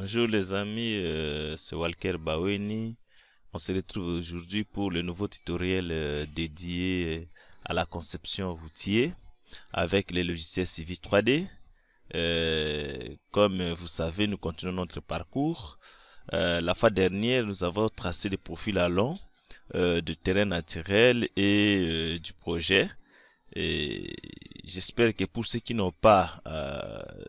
Bonjour les amis, euh, c'est Walker Baweni. On se retrouve aujourd'hui pour le nouveau tutoriel euh, dédié euh, à la conception routière avec les logiciels CV 3D. comme vous savez, nous continuons notre parcours. la fois dernière, nous avons tracé des profils à long de terrain naturel et du projet. Et j'espère que pour ceux qui n'ont pas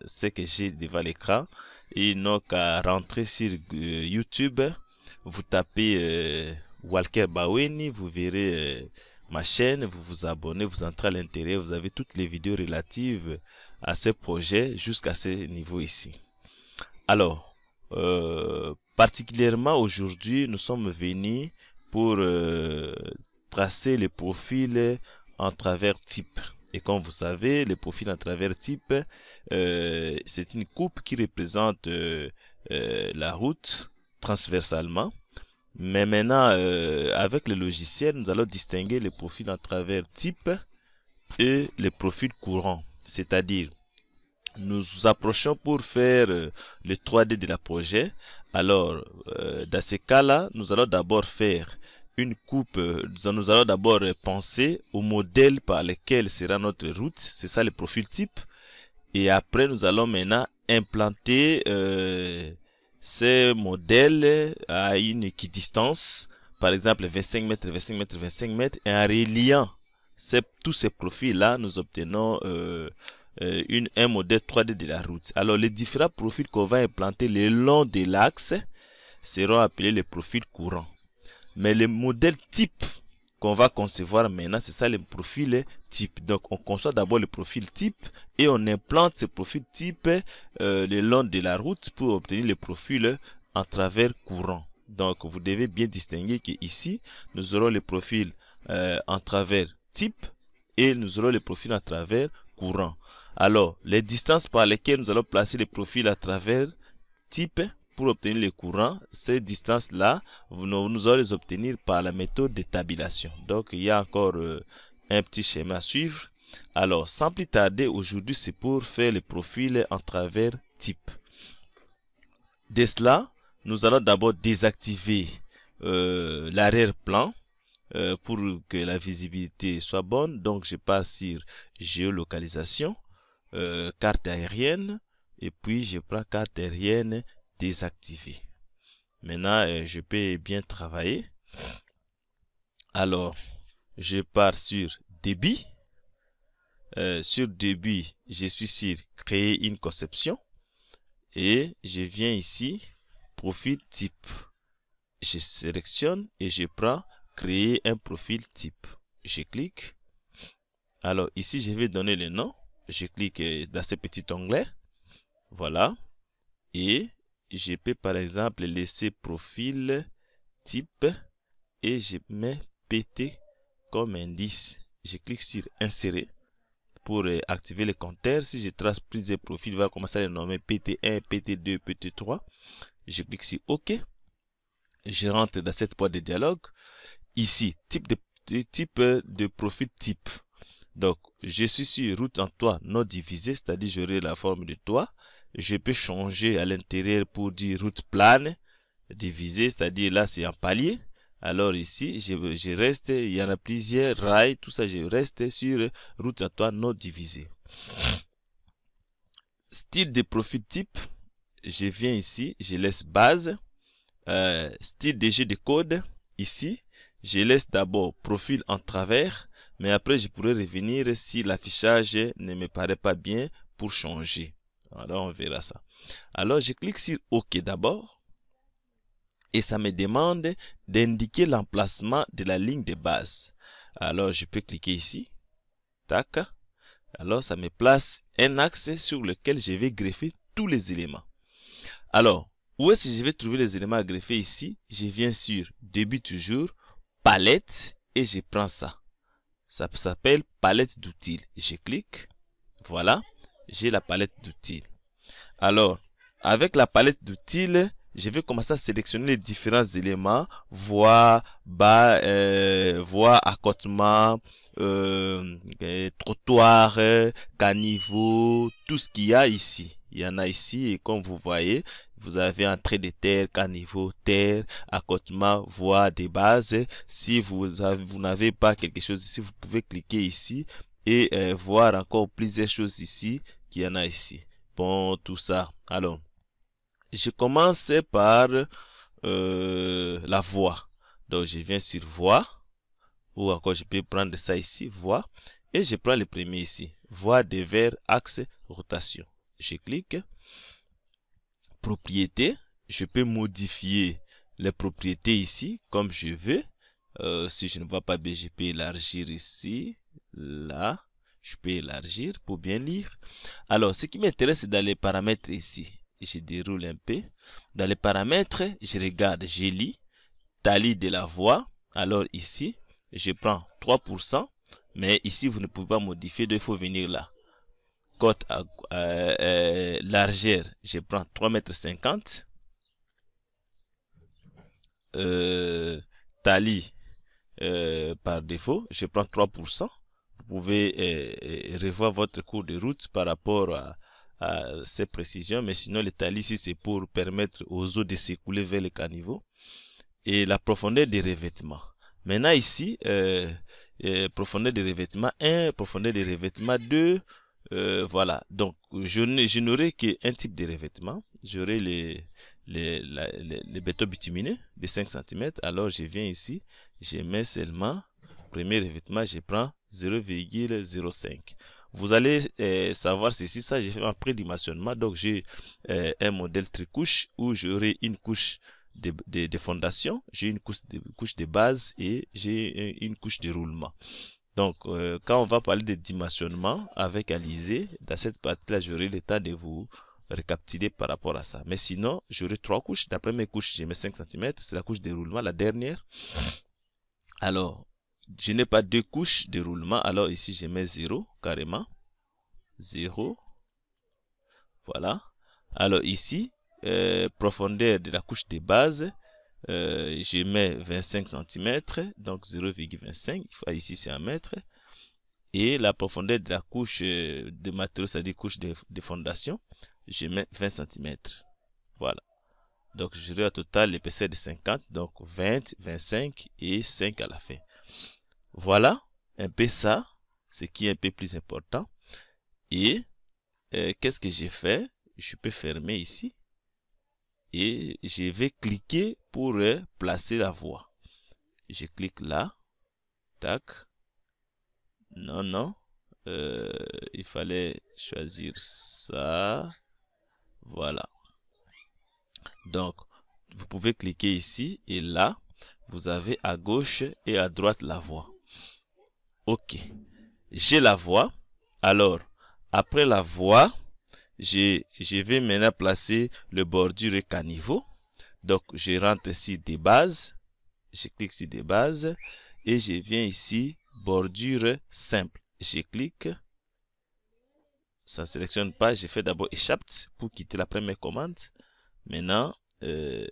ce que j'ai devant l'écran, et donc, à rentrer sur euh, YouTube, vous tapez euh, Walker Baweni, vous verrez euh, ma chaîne, vous vous abonnez, vous entrez à l'intérieur, vous avez toutes les vidéos relatives à ce projet jusqu'à ce niveau ici. Alors, particulièrement aujourd'hui, nous sommes venus pour tracer les profils en travers type. Et comme vous savez, les profils en travers type, euh, c'est une coupe qui représente euh, euh, la route transversalement. Mais maintenant, avec le logiciel, nous allons distinguer les profils en travers type et les profils courants. C'est-à-dire, nous nous approchons pour faire le 3D de la projet. Alors, dans ce cas-là, nous allons d'abord faire coupe, euh, nous allons d'abord euh, penser au modèle par lequel sera notre route. C'est ça le profil type. Et après, nous allons maintenant implanter euh, ces modèles à une équidistance. Par exemple, 25 mètres, 25 mètres, 25 mètres. Et en reliant tous ces profils-là, nous obtenons une, un modèle 3D de la route. Alors, les différents profils qu'on va implanter le long de l'axe seront appelés les profils courants. Mais le modèle type qu'on va concevoir maintenant, c'est ça le profil type. Donc on conçoit d'abord le profil type et on implante ce profil type euh, le long de la route pour obtenir le profil en travers courant. Donc vous devez bien distinguer que ici nous aurons le profil euh, en travers type et nous aurons le profil en travers courant. Alors, les distances par lesquelles nous allons placer le profil à travers type pour obtenir les courants, ces distances-là, nous allons les obtenir par la méthode de tabulation. Donc, il y a encore euh, un petit schéma à suivre. Alors, sans plus tarder, aujourd'hui, c'est pour faire le profil en travers type. De cela, nous allons d'abord désactiver euh, l'arrière-plan euh, pour que la visibilité soit bonne. Donc, je passe sur géolocalisation, carte aérienne, et puis je prends carte aérienne désactiver. Maintenant, euh, je peux bien travailler. Alors, je pars sur débit. Euh, sur débit, je suis sur créer une conception. Et je viens ici, profil type. Je sélectionne et je prends créer un profil type. Je clique. Alors ici, je vais donner le nom. Je clique euh, dans ce petit onglet. Voilà. Et je peux par exemple laisser profil type et je mets PT comme indice. Je clique sur insérer pour euh, activer le compteur. Si je trace plusieurs profils, il va commencer à les nommer PT1, PT2, PT3. Je clique sur OK. Je rentre dans cette boîte de dialogue. Ici, type de, type de profil type. Donc, je suis sur route en toit non divisé, c'est-à-dire j'aurai la forme de toit je peux changer à l'intérieur pour dire route plane, divisée, c'est-à-dire là c'est un palier. Alors ici, je, reste, il y en a plusieurs, rails, tout ça, je reste sur route à toi non divisée. Style de profil type, je viens ici, je laisse base. Euh, style de jeu de code, ici, je laisse d'abord profil en travers, mais après je pourrais revenir si l'affichage ne me paraît pas bien pour changer. Alors, on verra ça. Alors, je clique sur OK d'abord. Et ça me demande d'indiquer l'emplacement de la ligne de base. Alors, je peux cliquer ici. Tac. Alors, ça me place un axe sur lequel je vais greffer tous les éléments. Alors, où est-ce que je vais trouver les éléments à greffer ici Je viens sur Début toujours, Palette, et je prends ça. Ça s'appelle Palette d'outils. Je clique. Voilà j'ai la palette d'outils. Alors, avec la palette d'outils, je vais commencer à sélectionner les différents éléments, voie, bas, euh, voie, accotement, euh, euh, trottoir, caniveau, tout ce qu'il y a ici. Il y en a ici et comme vous voyez, vous avez entrée de terre, caniveau, terre, accotement, voie des bases. Si vous, vous n'avez pas quelque chose ici, vous pouvez cliquer ici et euh, voir encore plusieurs choses ici qu'il y en a ici. Bon, tout ça. Alors, je commence par euh, la voix. Donc, je viens sur voix. Ou encore, je peux prendre ça ici, voix. Et je prends le premier ici. Voix de vers, axe, rotation. Je clique. propriété, Je peux modifier les propriétés ici comme je veux. Euh, si je ne vois pas bien, je peux élargir ici. Là. Je peux élargir pour bien lire. Alors, ce qui m'intéresse, c'est dans les paramètres ici. Je déroule un peu. Dans les paramètres, je regarde, je lis. Tali de la voix. Alors ici, je prends 3%. Mais ici, vous ne pouvez pas modifier, il faut venir là. Côte à euh, euh, largeur, je prends 3,50 m. Euh, tali, euh, par défaut, je prends 3% pouvez euh, euh, revoir votre cours de route par rapport à, ces précisions. Mais sinon, l'étal ici, c'est pour permettre aux eaux de s'écouler vers le caniveau. Et la profondeur des revêtements. Maintenant, ici, euh, profondeur des revêtements 1, profondeur des revêtements 2. voilà. Donc, je n'aurai qu'un type de revêtement. J'aurai les, les, les, les, bétons bitumineux de 5 cm. Alors, je viens ici. Je mets seulement Premier revêtement, je prends 0,05. Vous allez euh, savoir ceci, ça j'ai fait un prédimensionnement. Donc j'ai euh, un modèle tricouche où j'aurai une couche de, fondation, j'ai une couche de, couche de base et j'ai une couche de roulement. Donc, euh, quand on va parler de dimensionnement avec Alizé, dans cette partie-là, j'aurai l'état de vous récapituler par rapport à ça. Mais sinon, j'aurai trois couches. La première couche, j'ai mes 5 cm, c'est la couche de roulement, la dernière. Alors, je n'ai pas deux couches de roulement, alors ici je mets 0 carrément. 0. Voilà. Alors ici, euh, profondeur de la couche de base, euh, je mets 25 cm, donc 0,25, ici c'est un mètre. Et la profondeur de la couche euh, de matériau, c'est-à-dire couche de, de, fondation, je mets 20 cm. Voilà. Donc j'aurai au total l'épaisseur de 50, donc 20, 25 et 5 à la fin. Voilà un peu ça, ce qui est un peu plus important. Et euh, qu'est-ce que j'ai fait Je peux fermer ici. Et je vais cliquer pour euh, placer la voix. Je clique là. Tac. Non, non. Euh, il fallait choisir ça. Voilà. Donc, vous pouvez cliquer ici et là, vous avez à gauche et à droite la voix. OK. J'ai la voix. Alors, après la voix, je, vais maintenant placer le bordure caniveau. Donc, je rentre ici des bases. Je clique sur des bases. Et je viens ici, bordure simple. Je clique. Ça ne sélectionne pas. Je fais d'abord échappe pour quitter la première commande. Maintenant, euh,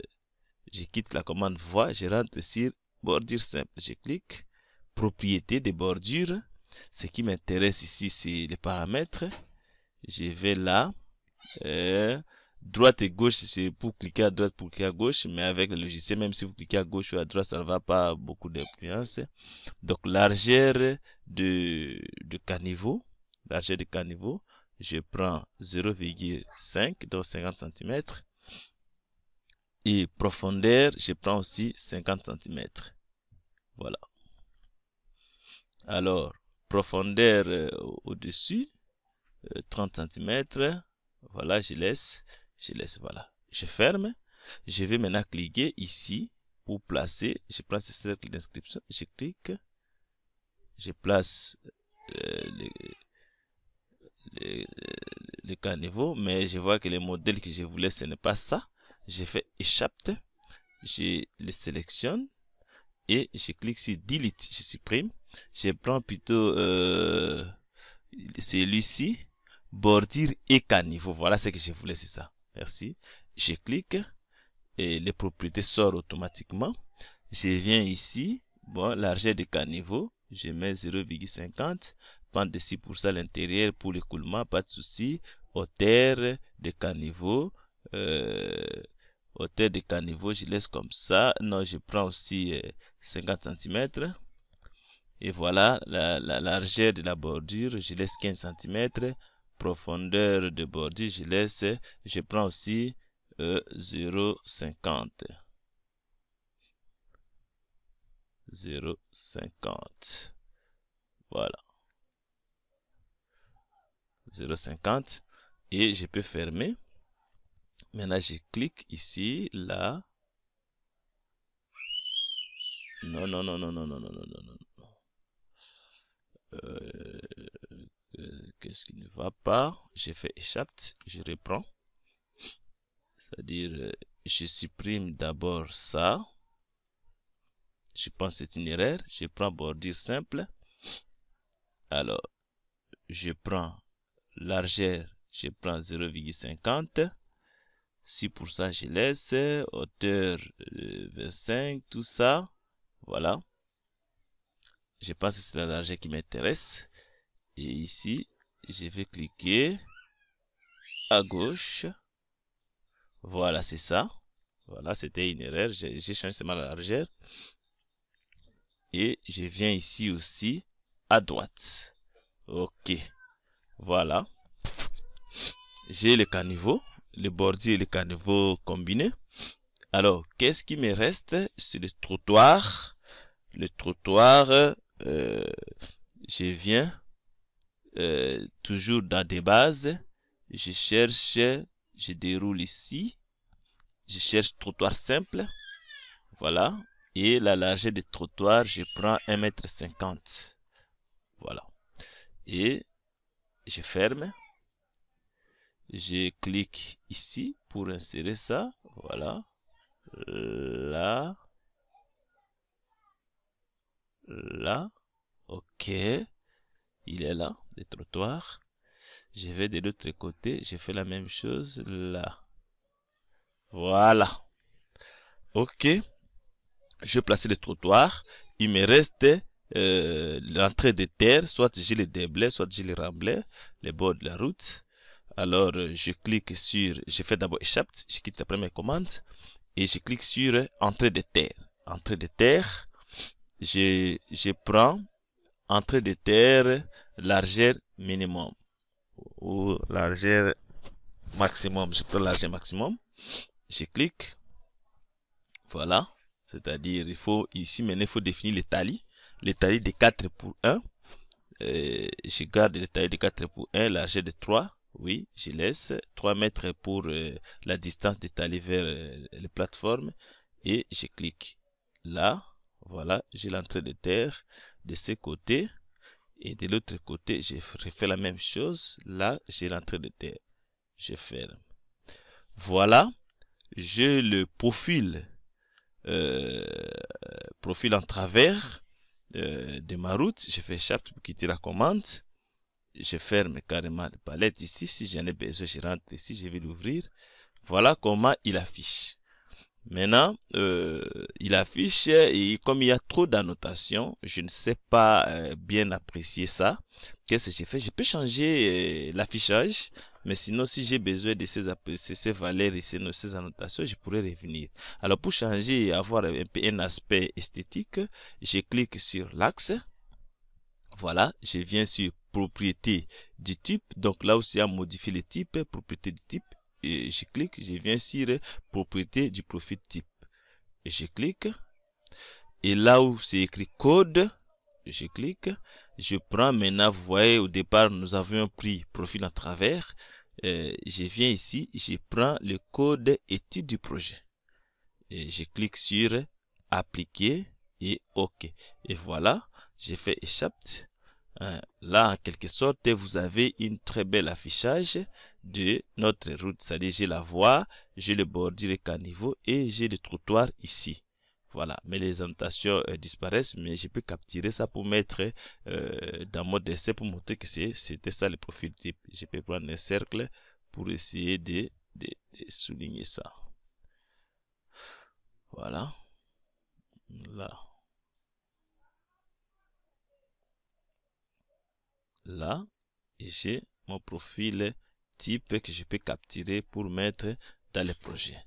je quitte la commande voix. Je rentre ici, bordure simple. Je clique propriété des bordures. Ce qui m'intéresse ici, c'est les paramètres. Je vais là. Euh, droite et gauche, c'est pour cliquer à droite, pour cliquer à gauche. Mais avec le logiciel, même si vous cliquez à gauche ou à droite, ça ne va pas beaucoup d'influence. Donc, largeur de, de caniveau. Largeur de caniveau. Je prends 0,5, donc 50 cm. Et profondeur, je prends aussi 50 cm. Voilà. Alors, profondeur euh, au-dessus, 30 euh, cm. Voilà, je laisse, je laisse, voilà. Je ferme. Je vais maintenant cliquer ici pour placer. Je place le cercle d'inscription. Je clique. Je place le le le mais je vois que le modèle que je voulais, ce n'est pas ça. Je fais échappe. Je le sélectionne et je clique sur Delete. Je supprime je prends plutôt euh, celui-ci, bordure et caniveau. Voilà ce que je voulais, c'est ça. Merci. Je clique et les propriétés sortent automatiquement. Je viens ici, bon, largeur de caniveau, je mets 0,50. Pente de 6% à l'intérieur pour l'écoulement, pas de souci. Hauteur de caniveau, euh, hauteur de caniveau, je laisse comme ça. Non, je prends aussi 50 euh, cm. Et voilà la, largeur de la bordure, je laisse 15 cm. Profondeur de bordure, je laisse, je prends aussi 0,50. Euh, 0,50. Voilà. 0,50. Et je peux fermer. Maintenant, je clique ici, là. Non, non, non, non, non, non, non, non, non. Euh, euh, qu'est-ce qui ne va pas J'ai fait échappe, je reprends. C'est-à-dire, euh, je supprime d'abord ça. Je pense que c'est une erreur. Je prends bordure simple. Alors, je prends largeur, je prends 0,50. 6% je laisse hauteur 25, tout ça. Voilà je pense que c'est largeur qui m'intéresse. Et ici, je vais cliquer à gauche. Voilà, c'est ça. Voilà, c'était une erreur. J'ai changé ma largeur. Et je viens ici aussi à droite. Ok. Voilà. J'ai le caniveau, le bordier et le caniveau combinés. Alors, qu'est-ce qui me reste C'est le trottoir. Le trottoir, euh, je viens euh, toujours dans des bases. Je cherche, je déroule ici. Je cherche trottoir simple. Voilà. Et la largeur des trottoirs, je prends 1m50. Voilà. Et je ferme. Je clique ici pour insérer ça. Voilà. Là là. Ok. Il est là, le trottoir. Je vais de l'autre côté. Je fais la même chose là. Voilà. Ok. Je place le trottoir. Il me reste euh, l'entrée de terre. Soit je le déblais, soit je le remblais. les bords de la route. Alors, euh, je clique sur... Je fais d'abord échappe. Je quitte la première commande. Et je clique sur entrée de terre. Entrée de terre je, je prends entrée de terre, largeur minimum ou largeur maximum. Je prends largeur maximum. Je clique. Voilà. C'est-à-dire, il faut ici maintenant, il faut définir les talis. Les de 4 pour 1. Euh, je garde les talis de 4 pour 1, largeur de 3. Oui, je laisse 3 mètres pour euh, la distance des vers euh, les plateformes. Et je clique là. Voilà, j'ai l'entrée de terre de ce côté. Et de l'autre côté, je refais la même chose. Là, j'ai l'entrée de terre. Je ferme. Voilà, j'ai le profil, euh, profil en travers euh, de ma route. Je fais chape pour quitter la commande. Je ferme carrément la palette ici. Si j'en ai besoin, je rentre ici, je vais l'ouvrir. Voilà comment il affiche. Maintenant, euh, il affiche et comme il y a trop d'annotations, je ne sais pas euh, bien apprécier ça. Qu'est-ce que j'ai fait Je peux changer euh, l'affichage, mais sinon si j'ai besoin de ces, ces valeurs et ces, annotations, je pourrais revenir. Alors pour changer et avoir un, un aspect esthétique, je clique sur l'axe. Voilà, je viens sur propriété du type. Donc là aussi, à modifier le type propriété du type je clique, je viens sur propriété du profil type. je clique. Et là où c'est écrit code, je clique. Je prends maintenant, vous voyez, au départ, nous avions pris profil à travers. Euh, je viens ici, je prends le code étude du projet. je clique sur appliquer et OK. Et voilà, j'ai fait échappe. Euh, là, en quelque sorte, vous avez une très belle affichage de notre route. C'est-à-dire, j'ai la voie, j'ai le à niveau et j'ai le trottoir ici. Voilà, mais les annotations euh, disparaissent, mais je peux capturer ça pour mettre euh, dans mon dessin pour montrer que c'était ça le profil type. Je peux prendre un cercle pour essayer de, souligner ça. Voilà. Là. Là. j'ai mon profil type que je peux capturer pour mettre dans le projet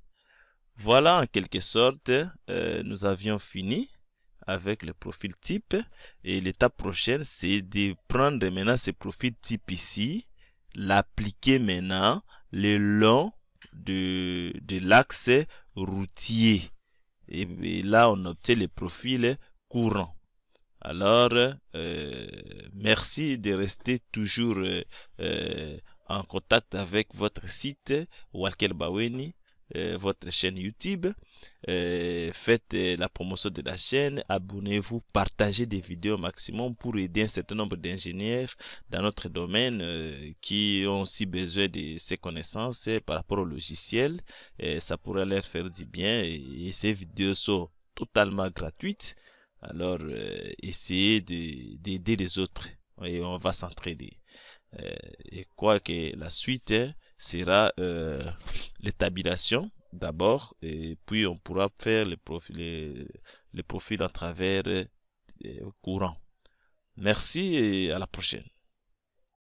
Voilà en quelque sorte, euh, nous avions fini avec le profil type et l'étape prochaine c'est de prendre maintenant ce profil type ici, l'appliquer maintenant le long de, de l'axe routier. Et, là on obtient le profil courant Alors, euh, merci de rester toujours euh, euh en contact avec votre site Walker Baweni, euh, votre chaîne YouTube. Euh, faites euh, la promotion de la chaîne, abonnez-vous, partagez des vidéos au maximum pour aider un certain nombre d'ingénieurs dans notre domaine qui ont aussi besoin de ces connaissances par rapport au logiciel. ça pourrait leur faire du bien et ces vidéos sont totalement gratuites. Alors, essayez d'aider les autres et on va s'entraider. Euh, et quoi que la suite hein, sera euh, l'établissement d'abord et puis on pourra faire les profils, les, à travers le euh, courant. Merci et à la prochaine.